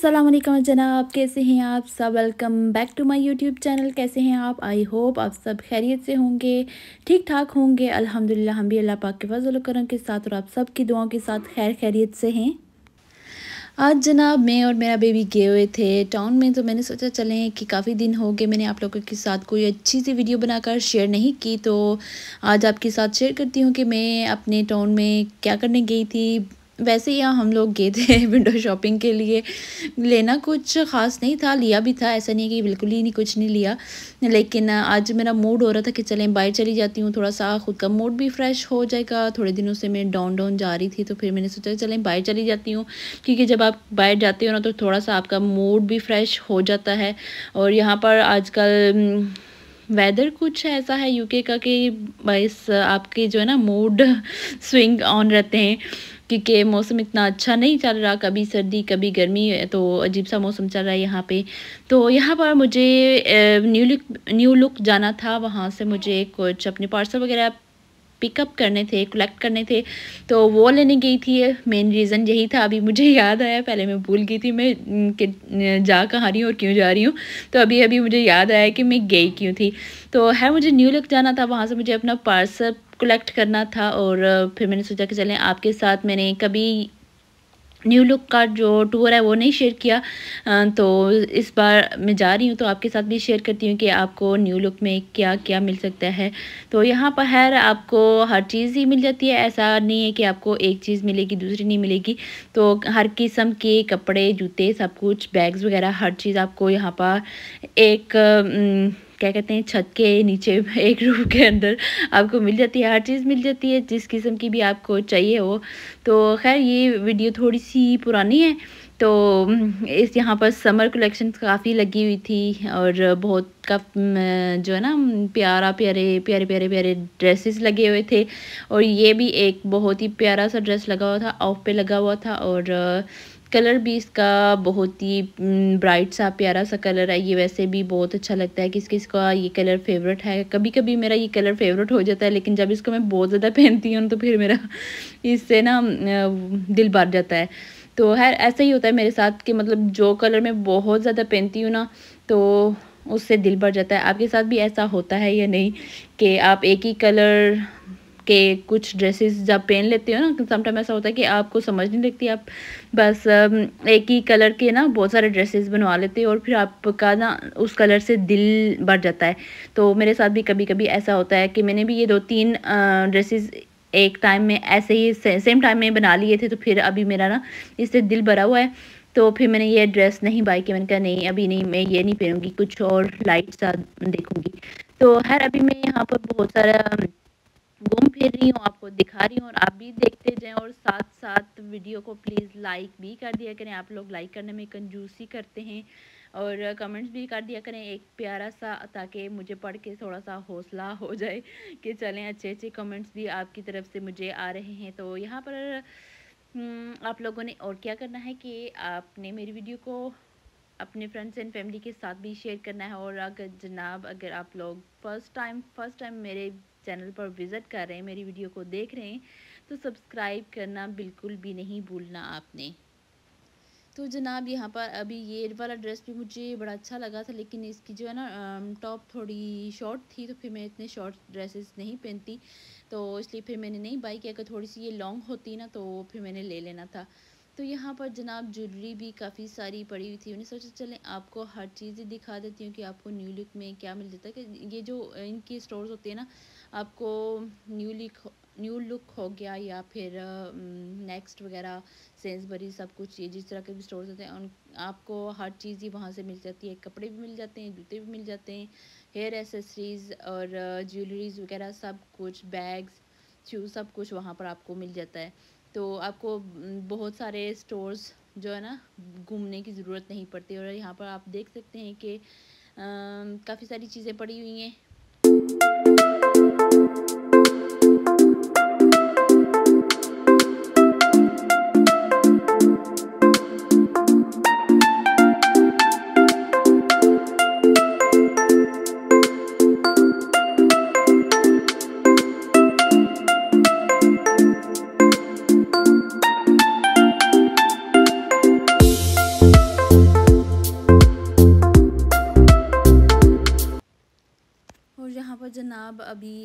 अस्सलाम वालेकुम जनाब कैसे हैं आप सब welcome back to my YouTube channel कैसे हैं आप आई होप आप सब खैरियत से होंगे ठीक ठाक होंगे अल्हम्दुलिल्लाह हम भी अल्लाह पाक के फजल करम के साथ और आप सब की दुआओं के साथ खैर खैरियत से हैं आज जनाब मैं और मेरा बेबी गए हुए थे टाउन में तो मैंने सोचा चलें कि काफ़ी दिन हो गए मैंने आप लोगों के साथ कोई अच्छी सी वीडियो बनाकर शेयर नहीं की तो आज आपके साथ शेयर करती हूँ कि मैं अपने टाउन में क्या करने गई थी वैसे ही हम लोग गए थे विंडो शॉपिंग के लिए लेना कुछ ख़ास नहीं था लिया भी था ऐसा नहीं कि बिल्कुल ही नहीं कुछ नहीं लिया लेकिन आज मेरा मूड हो रहा था कि चलें बाहर चली जाती हूँ थोड़ा सा खुद का मूड भी फ्रेश हो जाएगा थोड़े दिनों से मैं डाउन डाउन जा रही थी तो फिर मैंने सोचा चलें बाहर चली जाती हूँ क्योंकि जब आप बाहर जाते हो ना तो थोड़ा सा आपका मूड भी फ्रेश हो जाता है और यहाँ पर आज वेदर हम्म, कुछ ऐसा है यूके का कि बस आपके जो है ना मूड स्विंग ऑन रहते हैं क्योंकि मौसम इतना अच्छा नहीं चल रहा कभी सर्दी कभी गर्मी है तो अजीब सा मौसम चल रहा है यहाँ पे तो यहाँ पर मुझे न्यू लुक न्यू लुक जाना था वहाँ से मुझे कुछ अपने पार्सल वगैरह पिकअप करने थे कलेक्ट करने थे तो वो लेने गई थी मेन रीज़न यही था अभी मुझे याद आया पहले मैं भूल गई थी मैं कि जा कहाँ रही हूँ और क्यों जा रही हूँ तो अभी अभी मुझे याद आया कि मैं गई क्यों थी तो है मुझे न्यू लुक जाना था वहाँ से मुझे अपना पार्सल कलेक्ट करना था और फिर मैंने सोचा कि चलें आपके साथ मैंने कभी न्यू लुक का जो टूर है वो नहीं शेयर किया तो इस बार मैं जा रही हूँ तो आपके साथ भी शेयर करती हूँ कि आपको न्यू लुक में क्या क्या मिल सकता है तो यहाँ पर खैर आपको हर चीज़ ही मिल जाती है ऐसा नहीं है कि आपको एक चीज़ मिलेगी दूसरी नहीं मिलेगी तो हर किस्म के कपड़े जूते सब कुछ बैग्स वगैरह हर चीज़ आपको यहाँ पर एक क्या कहते हैं छत के नीचे एक रूम के अंदर आपको मिल जाती है हर चीज़ मिल जाती है जिस किस्म की भी आपको चाहिए हो तो खैर ये वीडियो थोड़ी सी पुरानी है तो इस यहाँ पर समर कलेक्शन काफ़ी लगी हुई थी और बहुत का जो है ना प्यारा प्यारे प्यारे प्यारे प्यारे ड्रेसेस लगे हुए थे और ये भी एक बहुत ही प्यारा सा ड्रेस लगा हुआ था ऑफ पे लगा हुआ था और कलर भी इसका बहुत ही ब्राइट सा प्यारा सा कलर है ये वैसे भी बहुत अच्छा लगता है किस किस का ये कलर फेवरेट है कभी कभी मेरा ये कलर फेवरेट हो जाता है लेकिन जब इसको मैं बहुत ज़्यादा पहनती हूँ तो फिर मेरा इससे ना दिल भर जाता है तो खैर ऐसा ही होता है मेरे साथ कि मतलब जो कलर मैं बहुत ज़्यादा पहनती हूँ ना तो उससे दिल भर जाता है आपके साथ भी ऐसा होता है या नहीं कि आप एक ही कलर कि कुछ ड्रेसेस जब पहन लेते हो ना समटाइम तो ऐसा होता है कि आपको समझ नहीं लगती आप बस एक ही कलर के ना बहुत सारे ड्रेसेस बनवा लेते हो और फिर आपका ना उस कलर से दिल भर जाता है तो मेरे साथ भी कभी कभी ऐसा होता है कि मैंने भी ये दो तीन ड्रेसेस एक टाइम में ऐसे ही से, सेम टाइम में बना लिए थे तो फिर अभी मेरा ना इससे दिल भरा हुआ है तो फिर मैंने ये ड्रेस नहीं बाई कि मैंने कहा नहीं अभी नहीं मैं ये नहीं पहनूंगी कुछ और लाइट सा देखूंगी तो हर अभी मैं यहाँ पर बहुत सारा घूम फिर रही हूँ आपको दिखा रही हूँ और आप भी देखते जाएँ और साथ साथ वीडियो को प्लीज़ लाइक भी कर दिया करें आप लोग लाइक करने में कंजूसी करते हैं और कमेंट्स भी कर दिया करें एक प्यारा सा ताकि मुझे पढ़ के थोड़ा सा हौसला हो जाए कि चलें अच्छे अच्छे कमेंट्स भी आपकी तरफ से मुझे आ रहे हैं तो यहाँ पर हम्म, आप लोगों ने और क्या करना है कि आपने मेरी वीडियो को अपने फ्रेंड्स एंड फैमिली के साथ भी शेयर करना है और अगर जनाब अगर आप लोग फ़र्स्ट टाइम फर्स्ट टाइम मेरे चैनल पर विज़िट कर रहे हैं मेरी वीडियो को देख रहे हैं तो सब्सक्राइब करना बिल्कुल भी नहीं भूलना आपने तो जनाब यहाँ पर अभी ये वाला ड्रेस भी मुझे बड़ा अच्छा लगा था लेकिन इसकी जो है ना टॉप थोड़ी शॉर्ट थी तो फिर मैं इतने शॉर्ट ड्रेसेस नहीं पहनती तो इसलिए फिर मैंने नहीं बाई किया अगर थोड़ी सी ये लॉन्ग होती ना तो फिर मैंने ले लेना था तो यहाँ पर जनाब ज्वेलरी भी काफ़ी सारी पड़ी हुई थी उन्हें सोचा चलें आपको हर चीज़ दिखा देती हूँ कि आपको न्यू लुक में क्या मिल जाता है कि ये जो इनके स्टोर्स होते हैं ना आपको न्यू लुक न्यू लुक हो गया या फिर नेक्स्ट वगैरह सेंसबरी सब कुछ ये जिस तरह के भी स्टोर्स होते हैं उन आपको हर चीज़ ही वहाँ से मिल जाती है कपड़े भी मिल जाते हैं जूते भी मिल जाते हैं हेयर एसेसरीज़ और ज्वेलरीज़ वगैरह सब कुछ बैग्स शू सब कुछ वहाँ पर आपको मिल जाता है तो आपको बहुत सारे स्टोर्स जो है ना घूमने की ज़रूरत नहीं पड़ती और यहाँ पर आप देख सकते हैं कि काफ़ी सारी चीज़ें पड़ी हुई हैं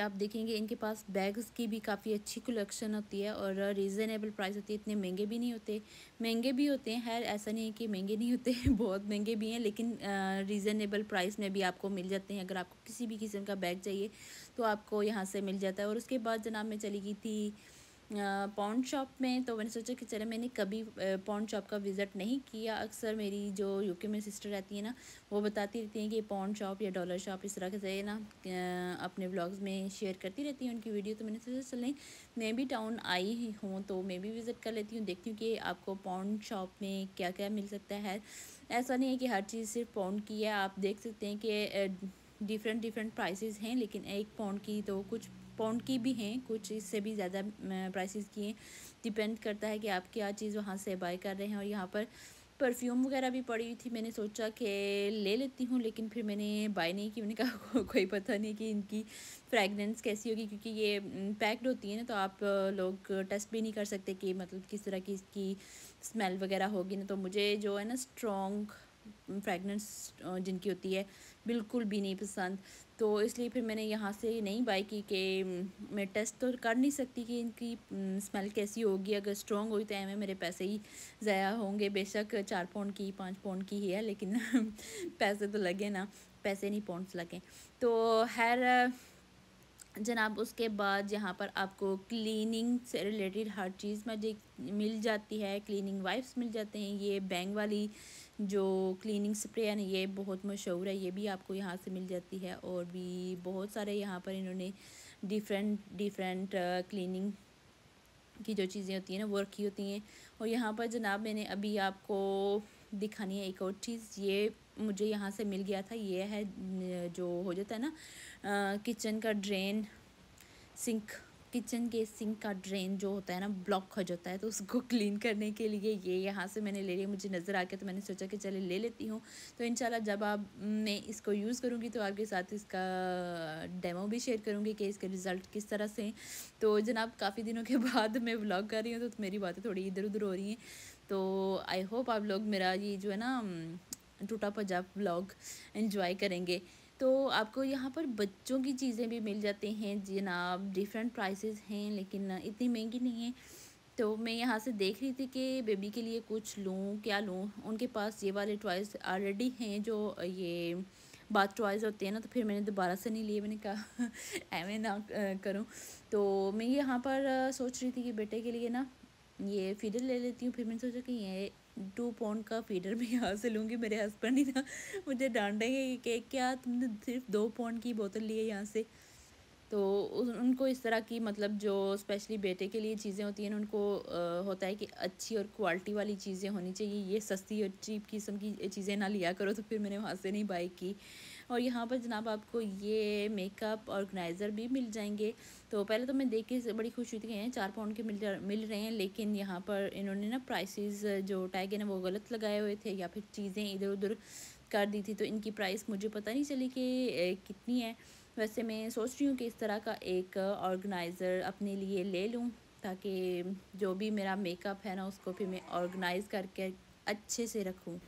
आप देखेंगे इनके पास बैग्स की भी काफ़ी अच्छी कलेक्शन होती है और रीज़नेबल प्राइस होती है इतने महंगे भी नहीं होते महंगे भी होते हैं खैर ऐसा नहीं है कि महंगे नहीं होते बहुत महंगे भी हैं लेकिन रीज़नेबल प्राइस में भी आपको मिल जाते हैं अगर आपको किसी भी किस्म का बैग चाहिए तो आपको यहाँ से मिल जाता है और उसके बाद जनाब मैं चली गई थी पॉन्ड शॉप में तो मैंने सोचा कि चले मैंने कभी पॉन्ड शॉप का विज़िट नहीं किया अक्सर मेरी जो यूके में सिस्टर रहती है ना वो बताती रहती हैं कि पॉन्ड शॉप या डॉलर शॉप इस तरह से ना अपने ब्लॉग्स में शेयर करती रहती हैं उनकी वीडियो तो मैंने सोचा चलें मैं भी टाउन आई हूँ तो मैं भी विज़िट कर लेती हूँ देखती हूँ कि आपको पॉन्ड शॉप में क्या क्या मिल सकता है ऐसा नहीं है कि हर चीज़ सिर्फ पॉन्ड की है आप देख सकते हैं कि डिफरेंट डिफरेंट प्राइसेस हैं लेकिन एक पाउंड की तो कुछ पाउंड की भी हैं कुछ इससे भी ज़्यादा प्राइसेस की हैं डिपेंड करता है कि आप क्या चीज़ वहाँ से बाय कर रहे हैं और यहाँ पर परफ्यूम वगैरह भी पड़ी हुई थी मैंने सोचा कि ले लेती हूँ लेकिन फिर मैंने बाय नहीं की मैंने कहा को, कोई पता नहीं कि इनकी फ्रेगनेंस कैसी होगी क्योंकि ये पैक्ड होती है ना तो आप लोग टेस्ट भी नहीं कर सकते कि मतलब किस तरह की इसकी स्मेल वगैरह होगी ना तो मुझे जो है ना स्ट्रॉन्ग फ्रेगनेंस जिनकी होती है बिल्कुल भी नहीं पसंद तो इसलिए फिर मैंने यहाँ से नहीं बाई की कि मैं टेस्ट तो कर नहीं सकती कि इनकी स्मेल कैसी होगी अगर स्ट्रॉन्ग हुई तो एम मेरे पैसे ही ज़ाया होंगे बेशक चार पौंड की पाँच पौंड की ही है लेकिन पैसे तो लगे ना पैसे नहीं पौंड्स लगे तो हर जनाब उसके बाद यहाँ पर आपको क्लीनिंग से रिलेटेड हर चीज़ में मिल जाती है क्लीनिंग वाइप्स मिल जाते हैं ये बैंग वाली जो क्लीनिंग स्प्रे है ना ये बहुत मशहूर है ये भी आपको यहाँ से मिल जाती है और भी बहुत सारे यहाँ पर इन्होंने डिफरेंट डिफरेंट क्लीनिंग की जो चीज़ें होती हैं ना वो रखी होती हैं और यहाँ पर जनाब मैंने अभी आपको दिखानी है एक और चीज़ ये मुझे यहाँ से मिल गया था ये है जो हो जाता है ना किचन uh, का ड्रेन सिंक किचन के सिंक का ड्रेन जो होता है ना ब्लॉक हो जाता है तो उसको क्लीन करने के लिए ये यहाँ से मैंने ले लिया मुझे नज़र आ गया तो मैंने सोचा कि चले ले लेती हूँ तो इन जब आप मैं इसको यूज़ करूँगी तो आपके साथ इसका डेमो भी शेयर करूँगी कि इसके रिज़ल्ट किस तरह से तो जनाब काफ़ी दिनों के बाद मैं ब्लॉग कर रही हूँ तो मेरी बातें थोड़ी इधर उधर हो रही हैं तो आई होप आप लोग मेरा ये जो है ना टूटा पजा ब्लॉग इन्जॉय करेंगे तो आपको यहाँ पर बच्चों की चीज़ें भी मिल जाती हैं जनाब डिफरेंट प्राइसेस हैं लेकिन इतनी महंगी नहीं है तो मैं यहाँ से देख रही थी कि बेबी के लिए कुछ लूँ क्या लूँ उनके पास ये वाले टॉयज़ ऑलरेडी हैं जो ये बात टॉयज़ होते हैं ना तो फिर मैंने दोबारा से नहीं लिए मैंने कहा ऐवे ना करूँ तो मैं यहाँ पर सोच रही थी कि बेटे के लिए ना ये फिडर ले लेती हूँ फिर मैंने सोचा कि ये टू पौंड का फीडर मैं यहाँ से लूँगी मेरे हस्बैंड ही ना मुझे डांटेंगे कि क्या तुमने सिर्फ दो पौंड की बोतल ली है यहाँ से तो उनको इस तरह की मतलब जो स्पेशली बेटे के लिए चीज़ें होती हैं उनको आ, होता है कि अच्छी और क्वालिटी वाली चीज़ें होनी चाहिए ये सस्ती और चीप किस्म की चीज़ें ना लिया करो तो फिर मैंने वहाँ से नहीं बाई की और यहाँ पर जनाब आपको ये मेकअप ऑर्गेनाइज़र भी मिल जाएंगे तो पहले तो मैं देख के बड़ी खुश हुई थी चार पाउंड के मिल मिल रहे हैं लेकिन यहाँ पर इन्होंने ना प्राइसेस जो टैग है ना वो गलत लगाए हुए थे या फिर चीज़ें इधर उधर कर दी थी तो इनकी प्राइस मुझे पता नहीं चली कि कितनी है वैसे मैं सोच रही हूँ कि इस तरह का एक ऑर्गेनाइज़र अपने लिए ले लूँ ताकि जो भी मेरा मेकअप है ना उसको फिर मैं ऑर्गेनाइज़ करके अच्छे से रखूँ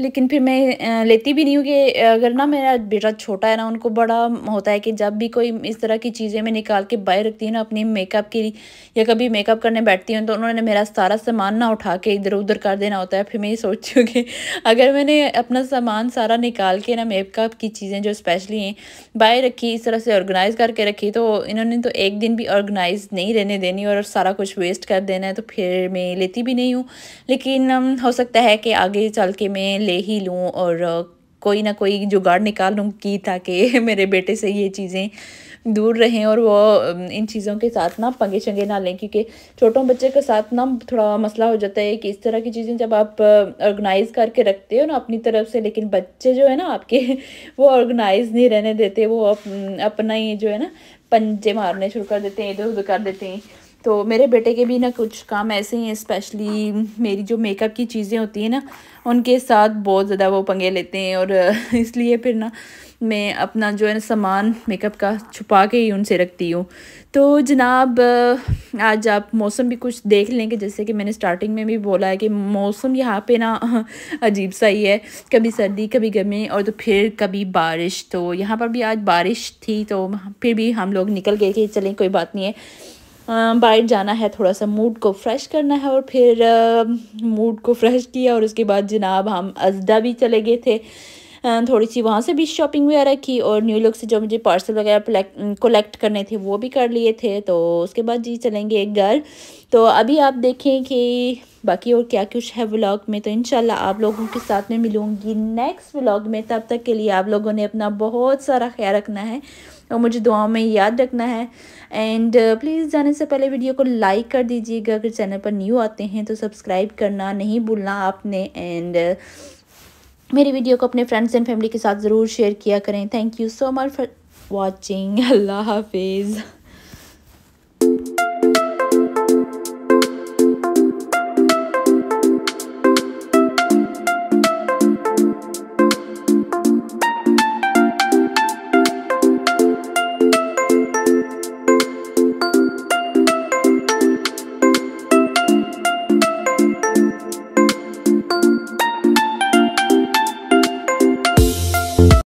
लेकिन फिर मैं लेती भी नहीं हूँ कि अगर ना मेरा बेटा छोटा है ना उनको बड़ा होता है कि जब भी कोई इस तरह की चीज़ें मैं निकाल के बाहर रखती हूँ ना अपनी मेकअप की या कभी मेकअप करने बैठती हूँ तो उन्होंने मेरा सारा सामान ना उठा के इधर उधर कर देना होता है फिर मैं ये सोचती हूँ कि अगर मैंने अपना सामान सारा निकाल के ना मेकअप की चीज़ें जो स्पेशली हैं बाहर रखी इस तरह से ऑर्गेनाइज़ करके रखी तो इन्होंने तो एक दिन भी ऑर्गेनाइज़ नहीं रहने देनी और सारा कुछ वेस्ट कर देना है तो फिर मैं लेती भी नहीं हूँ लेकिन हो सकता है कि आगे चल के मैं ले ही लूँ और कोई ना कोई जुगाड़ निकाल लूँ कि ताकि मेरे बेटे से ये चीज़ें दूर रहें और वो इन चीज़ों के साथ ना पंगे चंगे ना लें क्योंकि छोटों बच्चे के साथ ना थोड़ा मसला हो जाता है कि इस तरह की चीज़ें जब आप ऑर्गेनाइज़ करके रखते हो ना अपनी तरफ से लेकिन बच्चे जो है ना आपके वो ऑर्गेनाइज़ नहीं रहने देते वो अप, अपना ही जो है ना पंजे मारने शुरू कर देते हैं इधर उधर कर देते हैं तो मेरे बेटे के भी ना कुछ काम ऐसे ही हैं स्पेशली मेरी जो मेकअप की चीज़ें होती हैं ना उनके साथ बहुत ज़्यादा वो पंगे लेते हैं और इसलिए फिर ना मैं अपना जो है ना सामान मेकअप का छुपा के ही उनसे रखती हूँ तो जनाब आज आप मौसम भी कुछ देख लेंगे जैसे कि मैंने स्टार्टिंग में भी बोला है कि मौसम यहाँ पे ना अजीब सा ही है कभी सर्दी कभी गर्मी और तो फिर कभी बारिश तो यहाँ पर भी आज बारिश थी तो फिर भी हम लोग निकल गए कि चलें कोई बात नहीं है बाहर जाना है थोड़ा सा मूड को फ्रेश करना है और फिर मूड को फ्रेश किया और उसके बाद जनाब हम अजदा भी चले गए थे थोड़ी सी वहाँ से भी शॉपिंग वगैरह की और न्यू लुक से जो मुझे पार्सल वगैरह कलेक्ट करने थे वो भी कर लिए थे तो उसके बाद जी चलेंगे एक घर तो अभी आप देखें कि बाकी और क्या कुछ है व्लॉग में तो इनशाला आप लोगों के साथ में मिलूंगी नेक्स्ट व्लॉग में तब तक के लिए आप लोगों ने अपना बहुत सारा ख्याल रखना है और मुझे दुआओं में याद रखना है एंड प्लीज़ जाने से पहले वीडियो को लाइक कर दीजिएगा अगर चैनल पर न्यू आते हैं तो सब्सक्राइब करना नहीं भूलना आपने एंड मेरी वीडियो को अपने फ्रेंड्स एंड फैमिली के साथ ज़रूर शेयर किया करें thank you so much for watching अल्लाह हाफिज़